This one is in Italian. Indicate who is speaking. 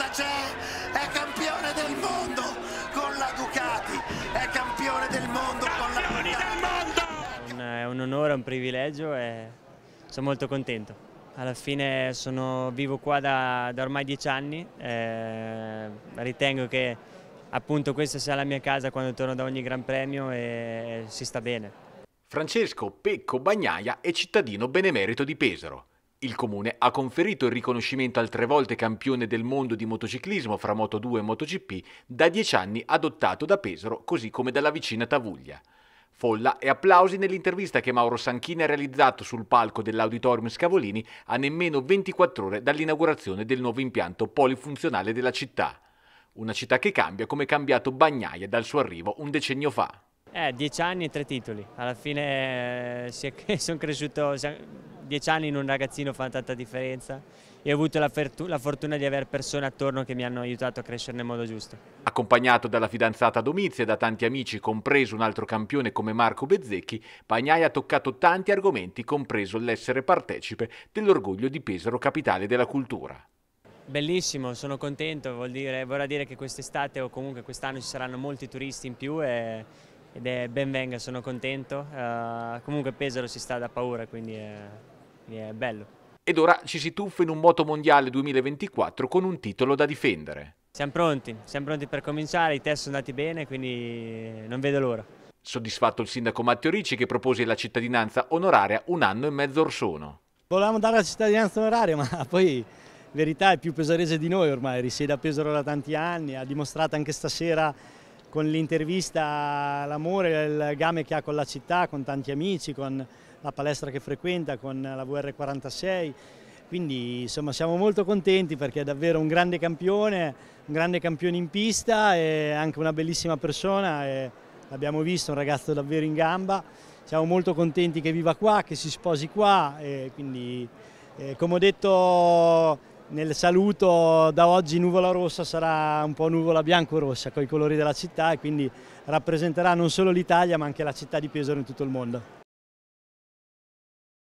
Speaker 1: corsa c'è, è campione del mondo con la Ducati, è campione del mondo Campioni con la Ducati. Mondo! È un onore, un privilegio e sono molto contento. Alla fine sono, vivo qua da, da ormai dieci anni, eh, ritengo che appunto questa sia la mia casa quando torno da ogni Gran Premio e si sta bene.
Speaker 2: Francesco Pecco Bagnaia è cittadino benemerito di Pesaro. Il comune ha conferito il riconoscimento al tre volte campione del mondo di motociclismo fra Moto 2 e MotoGP da dieci anni adottato da Pesaro così come dalla vicina Tavuglia. Folla e applausi nell'intervista che Mauro Sanchini ha realizzato sul palco dell'Auditorium Scavolini a nemmeno 24 ore dall'inaugurazione del nuovo impianto polifunzionale della città. Una città che cambia come è cambiato Bagnaia dal suo arrivo un decennio fa.
Speaker 1: Eh, dieci anni e tre titoli. Alla fine eh, sono cresciuto, dieci anni in un ragazzino fa tanta differenza e ho avuto la, la fortuna di avere persone attorno che mi hanno aiutato a crescere nel modo giusto.
Speaker 2: Accompagnato dalla fidanzata Domizia e da tanti amici, compreso un altro campione come Marco Bezzecchi, Pagnai ha toccato tanti argomenti, compreso l'essere partecipe dell'orgoglio di Pesaro capitale della cultura.
Speaker 1: Bellissimo, sono contento, dire, vorrà dire che quest'estate o comunque quest'anno ci saranno molti turisti in più e, ed è ben venga, sono contento.
Speaker 2: Uh, comunque Pesaro si sta da paura,
Speaker 1: quindi... È... Eh, quindi è bello. Ed
Speaker 2: ora ci si tuffa in un moto mondiale 2024 con un titolo da difendere.
Speaker 1: Siamo pronti, siamo pronti per cominciare, i test sono andati bene, quindi non vedo l'ora.
Speaker 2: Soddisfatto il sindaco Matteo Ricci che propose la cittadinanza onoraria un anno e mezzo or sono.
Speaker 1: Volevamo dare la cittadinanza
Speaker 3: onoraria, ma poi verità è più pesarese di noi ormai, risiede a Pesaro da tanti anni, ha dimostrato anche stasera con l'intervista, l'amore, il legame che ha con la città, con tanti amici, con la palestra che frequenta, con la VR46. Quindi insomma siamo molto contenti perché è davvero un grande campione, un grande campione in pista e anche una bellissima persona. l'abbiamo visto, un ragazzo davvero in gamba. Siamo molto contenti che viva qua, che si sposi qua. quindi, eh, come ho detto nel saluto da oggi nuvola rossa sarà un po' nuvola bianco-rossa con i colori della città e quindi rappresenterà non solo l'Italia ma anche la città di Pesaro in tutto il mondo.